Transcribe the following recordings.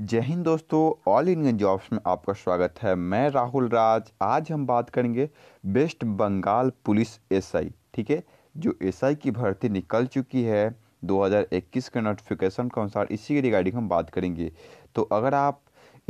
जय हिंद दोस्तों all Indian jobs में आपका स्वागत है मैं राहुल राज आज हम बात करेंगे वेस्ट बंगाल पुलिस एसआई ठीक है जो एसआई की भर्ती निकल चुकी है 2021 के नोटिफिकेशन के अनुसार इसी के रिगार्डिंग हम बात करेंगे तो अगर आप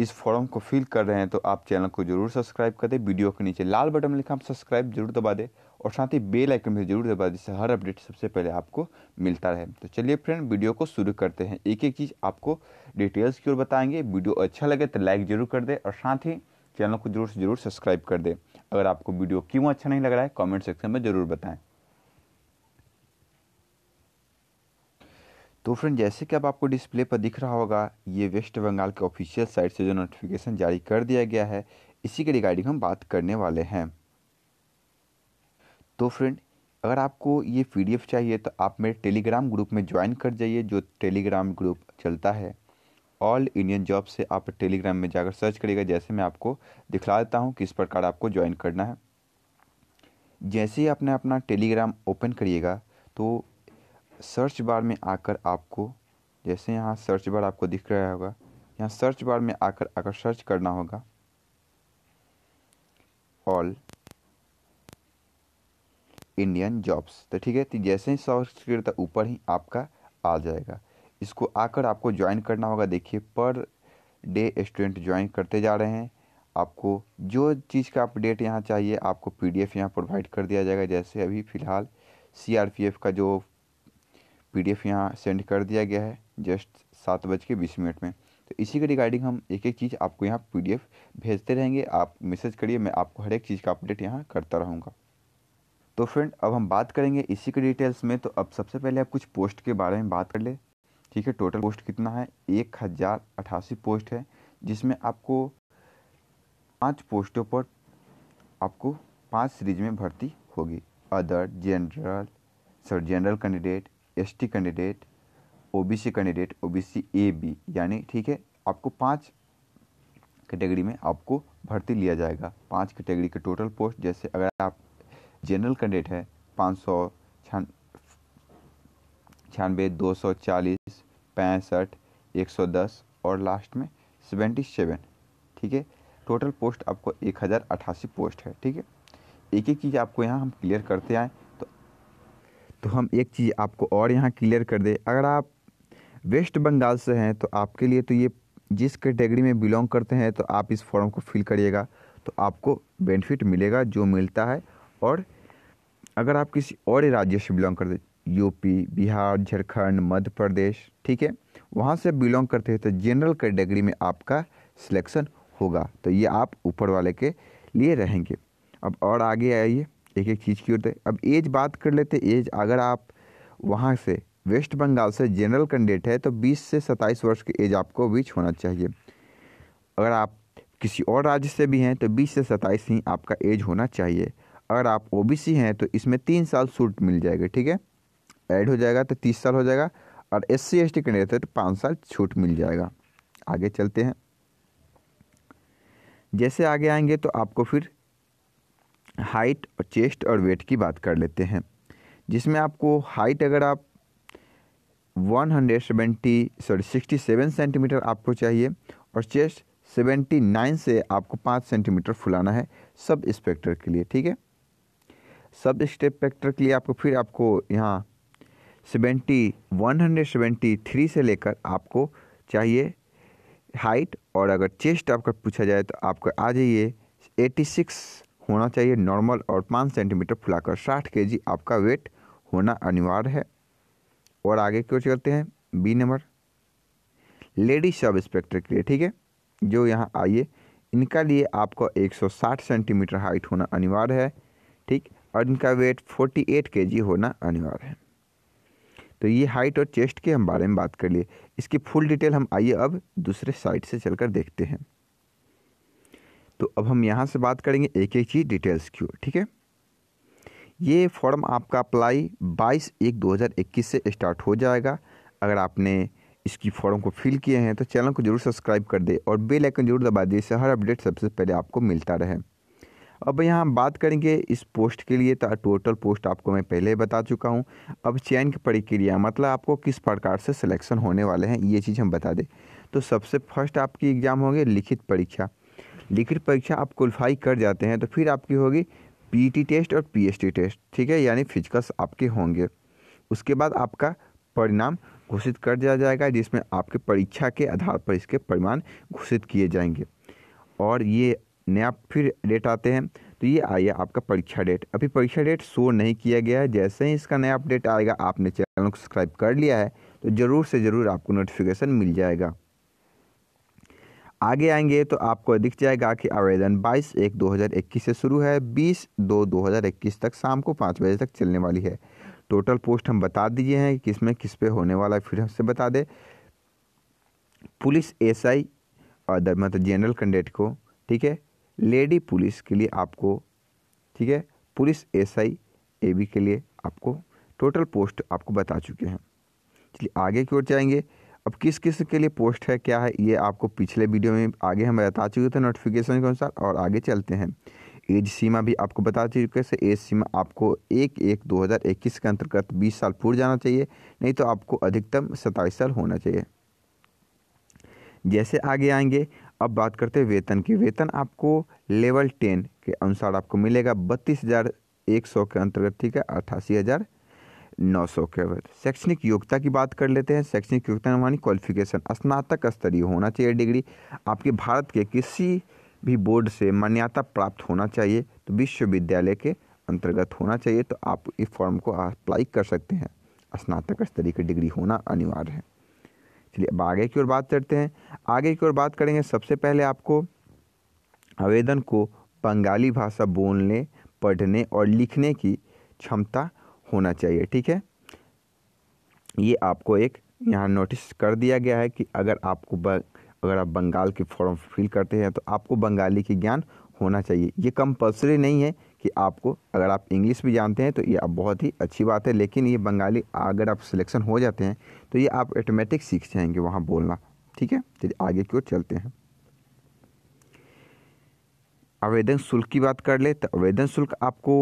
इस फॉर्म को फिल कर रहे हैं तो आप चैनल को जरूर सब्सक्राइब कर दें वीडियो के नीचे लाल बटन लिखा हम सब्सक्राइब जरूर दबा दें और साथ ही बेल आइकन भी जरूर दबा जिससे हर अपडेट सबसे पहले आपको मिलता रहे तो चलिए फ्रेंड वीडियो को शुरू करते हैं एक एक चीज़ आपको डिटेल्स की ओर बताएंगे वीडियो अच्छा लगे तो लाइक जरूर कर दे और साथ ही चैनल को जरूर से जरूर सब्सक्राइब कर दे अगर आपको वीडियो क्यों अच्छा नहीं लग रहा है कॉमेंट सेक्शन में ज़रूर बताएँ तो फ्रेंड जैसे कि अब आपको डिस्प्ले पर दिख रहा होगा ये वेस्ट बंगाल के ऑफिशियल साइट से जो नोटिफिकेशन जारी कर दिया गया है इसी के रिगार्डिंग हम बात करने वाले हैं तो फ्रेंड अगर आपको ये पी चाहिए तो आप मेरे टेलीग्राम ग्रुप में ज्वाइन कर जाइए जो टेलीग्राम ग्रुप चलता है ऑल इंडियन जॉब से आप टेलीग्राम में जाकर सर्च करिएगा जैसे मैं आपको दिखला देता हूँ किस प्रकार आपको ज्वाइन करना है जैसे ही आपने अपना टेलीग्राम ओपन करिएगा तो सर्च बार में आकर आपको जैसे यहाँ सर्च बार आपको दिख रहा होगा यहाँ सर्च बार में आकर आकर सर्च करना होगा ऑल इंडियन जॉब्स तो ठीक है तो जैसे ही सर्च करता ऊपर ही आपका आ जाएगा इसको आकर आपको ज्वाइन करना होगा देखिए पर डे स्टूडेंट ज्वाइन करते जा रहे हैं आपको जो चीज़ का अपडेट यहाँ चाहिए आपको पी डी एफ यहाँ प्रोवाइड कर दिया जाएगा जैसे अभी फ़िलहाल सी आर पी एफ का जो पी डी एफ यहाँ सेंड कर दिया गया है जस्ट सात बज के बीस मिनट में तो इसी के रिगार्डिंग हम एक एक चीज़ आपको यहाँ पी डी एफ भेजते रहेंगे आप मैसेज करिए मैं आपको हर एक चीज़ का अपडेट यहाँ करता रहूँगा तो फ्रेंड अब हम बात करेंगे इसी के डिटेल्स में तो अब सबसे पहले आप कुछ पोस्ट के बारे में बात कर ले ठीक है टोटल पोस्ट कितना है एक हज़ार अठासी पोस्ट है जिसमें आपको पांच पोस्टों पर आपको पांच सीरीज में भर्ती होगी other general sir general candidate ST candidate OBC candidate OBC A B यानी ठीक है आपको पांच कैटेगरी में आपको भर्ती लिया जाएगा पांच कैटेगरी के टोटल पोस्ट जैसे अगर आप जनरल कैंडिडेट है पाँच सौ छियानवे दो सौ चालीस पैंसठ एक सौ दस और लास्ट में सेवेंटी सेवन ठीक है टोटल पोस्ट आपको एक हज़ार अट्ठासी पोस्ट है ठीक है एक एक चीज़ आपको यहाँ हम क्लियर करते आए तो तो हम एक चीज़ आपको और यहाँ क्लियर कर दे अगर आप वेस्ट बंगाल से हैं तो आपके लिए तो ये जिस कैटेगरी में बिलोंग करते हैं तो आप इस फॉर्म को फिल करिएगा तो आपको बेनिफिट मिलेगा जो मिलता है और अगर आप किसी और राज्य से बिलोंग करते यूपी बिहार झारखंड मध्य प्रदेश ठीक है वहाँ से बिलोंग करते हैं तो जनरल कैटेगरी में आपका सिलेक्शन होगा तो ये आप ऊपर वाले के लिए रहेंगे अब और आगे आइए एक एक चीज़ की ओर होते अब एज बात कर लेते एज अगर आप वहाँ से वेस्ट बंगाल से जनरल कैंडिडेट है तो 20 से 27 वर्ष की एज आपको बीच होना चाहिए अगर आप किसी और राज्य से भी हैं तो 20 से 27 ही आपका एज होना चाहिए अगर आप ओ हैं तो इसमें तीन साल सूट मिल जाएगा ठीक है ऐड हो जाएगा तो तीस साल हो जाएगा और S C S T candidate तो पाँच साल छूट मिल जाएगा आगे चलते हैं जैसे आगे आएंगे तो आपको फिर हाइट और चेस्ट और वेट की बात कर लेते हैं जिसमें आपको हाइट अगर आप 170 सॉरी सिक्सटी सेवन सेंटीमीटर आपको चाहिए और चेस्ट सेवेंटी नाइन से आपको पाँच सेंटीमीटर फुलाना है सब इंस्पेक्टर के लिए ठीक है सब स्टेप फैक्टर के लिए आपको फिर आपको यहाँ seventy one hundred seventy three से लेकर आपको चाहिए हाइट और अगर चेस्ट आपका पूछा जाए तो आपको आ जाइए एटी सिक्स होना चाहिए नॉर्मल और पाँच सेंटीमीटर फुलाकर साठ के जी आपका वेट होना अनिवार्य है और आगे क्यों चलते हैं B number ladies sub inspector के लिए ठीक है जो यहाँ आइए इनका लिए आपको 160 सेंटीमीटर हाइट होना अनिवार्य है ठीक और इनका वेट 48 जी होना अनिवार्य है तो ये हाइट और चेस्ट के हम बारे में बात कर लिए इसकी फुल डिटेल हम आइए अब दूसरे साइड से चलकर देखते हैं तो अब हम यहाँ से बात करेंगे एक एक चीज़ डिटेल्स की ठीक है ये फॉर्म आपका अप्लाई 22 एक 2021 से स्टार्ट हो जाएगा अगर आपने इसकी फॉर्म को फिल किए हैं तो चैनल को जरूर सब्सक्राइब कर दे और बेल आइकन जरूर दबा दिए इससे हर अपडेट सबसे पहले आपको मिलता रहे अब यहाँ हम बात करेंगे इस पोस्ट के लिए तो टोटल पोस्ट आपको मैं पहले बता चुका हूँ अब चयन की प्रक्रिया मतलब आपको किस प्रकार से सिलेक्शन होने वाले हैं ये चीज़ हम बता दें तो सबसे फर्स्ट आपकी एग्ज़ाम होगी लिखित परीक्षा लिखित परीक्षा आप क्वालिफाई कर जाते हैं तो फिर आपकी होगी पीटी टेस्ट e और पीएसटी टेस्ट ठीक है यानी फिजिकल्स आपके होंगे उसके बाद आपका परिणाम घोषित कर दिया जाएगा जिसमें आपके परीक्षा के आधार पर इसके परिणाम घोषित किए जाएंगे और ये नया फिर डेट आते हैं तो ये आइए आपका परीक्षा डेट अभी परीक्षा डेट शो नहीं किया गया है जैसे ही इसका नया अपडेट आएगा आपने चैनल को सब्सक्राइब कर लिया है तो ज़रूर से ज़रूर आपको नोटिफिकेशन मिल जाएगा आगे आएंगे तो आपको दिख जाएगा कि आवेदन 22 एक 2021 से शुरू है 20 दो 2021 तक शाम को पाँच बजे तक चलने वाली है टोटल पोस्ट हम बता दिए हैं किस में किस पे होने वाला है फिर हमसे बता दे पुलिस एसआई और मतलब जनरल कैंडिडेट को ठीक है लेडी पुलिस के लिए आपको ठीक है पुलिस एसआई एबी के लिए आपको टोटल पोस्ट आपको बता चुके हैं चलिए आगे की ओर जाएंगे अब किस किस के लिए पोस्ट है क्या है ये आपको पिछले वीडियो में आगे हम बता चुके थे नोटिफिकेशन के अनुसार और आगे चलते हैं एज सीमा भी आपको बता चुके से एज सीमा आपको एक एक दो हज़ार इक्कीस के अंतर्गत बीस साल पूर्व जाना चाहिए नहीं तो आपको अधिकतम सत्ताईस साल होना चाहिए जैसे आगे आएंगे अब बात करते हैं वेतन की वेतन आपको लेवल टेन के अनुसार आपको मिलेगा बत्तीस हज़ार एक सौ के अंतर्गत ठीक है अट्ठासी हज़ार नौ सौ के शैक्षणिक योग्यता की बात कर लेते हैं शैक्षणिक योग्यता मानी क्वालिफिकेशन स्नातक स्तरीय होना चाहिए डिग्री आपके भारत के किसी भी बोर्ड से मान्यता प्राप्त होना चाहिए तो विश्वविद्यालय के अंतर्गत होना चाहिए तो आप इस फॉर्म को अप्लाई कर सकते हैं स्नातक स्तरीय की डिग्री होना अनिवार्य है चलिए अब आगे की ओर बात करते हैं आगे की ओर बात करेंगे सबसे पहले आपको आवेदन को बंगाली भाषा बोलने पढ़ने और लिखने की क्षमता होना चाहिए ठीक है ये आपको एक यहाँ नोटिस कर दिया गया है कि अगर आपको ब, अगर आप बंगाल के फॉर्म फिल करते हैं तो आपको बंगाली की ज्ञान होना चाहिए ये कंपल्सरी नहीं है कि आपको अगर आप इंग्लिश भी जानते हैं तो ये आप बहुत ही अच्छी बात है लेकिन ये बंगाली अगर आप सिलेक्शन हो जाते हैं तो ये आप ऑटोमेटिक सीख जाएंगे वहाँ बोलना ठीक है चलिए आगे की ओर चलते हैं आवेदन शुल्क की बात कर ले तो आवेदन शुल्क आपको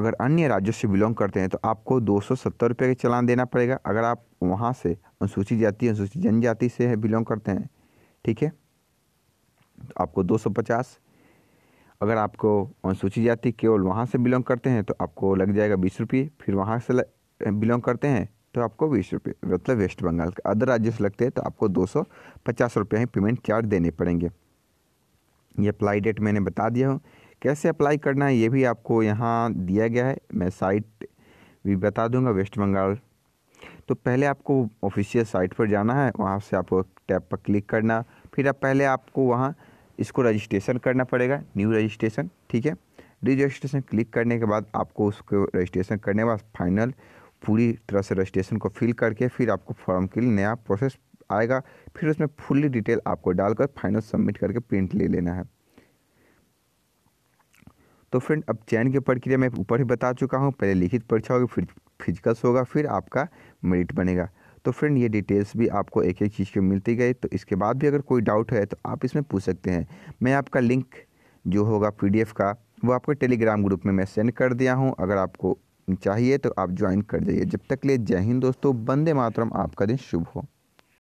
अगर अन्य राज्यों से बिलोंग करते हैं तो आपको दो सौ सत्तर रुपये का चलान देना पड़ेगा अगर आप वहाँ से अनुसूचित जाति अनुसूचित जनजाति से बिलोंग करते हैं ठीक है तो आपको दो सौ पचास अगर आपको अनुसूचित जाति केवल वहाँ से बिलोंग करते हैं तो आपको लग जाएगा बीस रुपये फिर वहाँ से बिलोंग करते हैं तो आपको बीस रुपये मतलब वेस्ट बंगाल के अदर राज्यों से लगते हैं तो आपको दो सौ पचास रुपये ही पेमेंट चार्ज देने पड़ेंगे ये अप्लाई डेट मैंने बता दिया हूँ कैसे अप्लाई करना है ये भी आपको यहाँ दिया गया है मैं साइट भी बता दूंगा वेस्ट बंगाल तो पहले आपको ऑफिशियल साइट पर जाना है वहाँ से आपको टैब पर क्लिक करना फिर आप पहले आपको वहाँ इसको रजिस्ट्रेशन करना पड़ेगा न्यू रजिस्ट्रेशन ठीक है रजिस्ट्रेशन क्लिक करने के बाद आपको उसको रजिस्ट्रेशन करने के बाद फाइनल पूरी तरह से रजिस्ट्रेशन को फिल करके फिर आपको फॉर्म के लिए नया प्रोसेस आएगा फिर उसमें फुल्ली डिटेल आपको डालकर फाइनल सबमिट करके प्रिंट ले लेना है तो फ्रेंड अब चयन की प्रक्रिया मैं ऊपर ही बता चुका हूँ पहले लिखित परीक्षा होगी फिर फिजिकल्स होगा फिर आपका मेरिट बनेगा तो फ्रेंड ये डिटेल्स भी आपको एक एक चीज़ की मिलती गई तो इसके बाद भी अगर कोई डाउट है तो आप इसमें पूछ सकते हैं मैं आपका लिंक जो होगा पी का वो आपको टेलीग्राम ग्रुप में मैं सेंड कर दिया हूँ अगर आपको चाहिए तो आप ज्वाइन कर जाइए जब तक लिए जय हिंद दोस्तों बंदे मातरम आपका दिन शुभ हो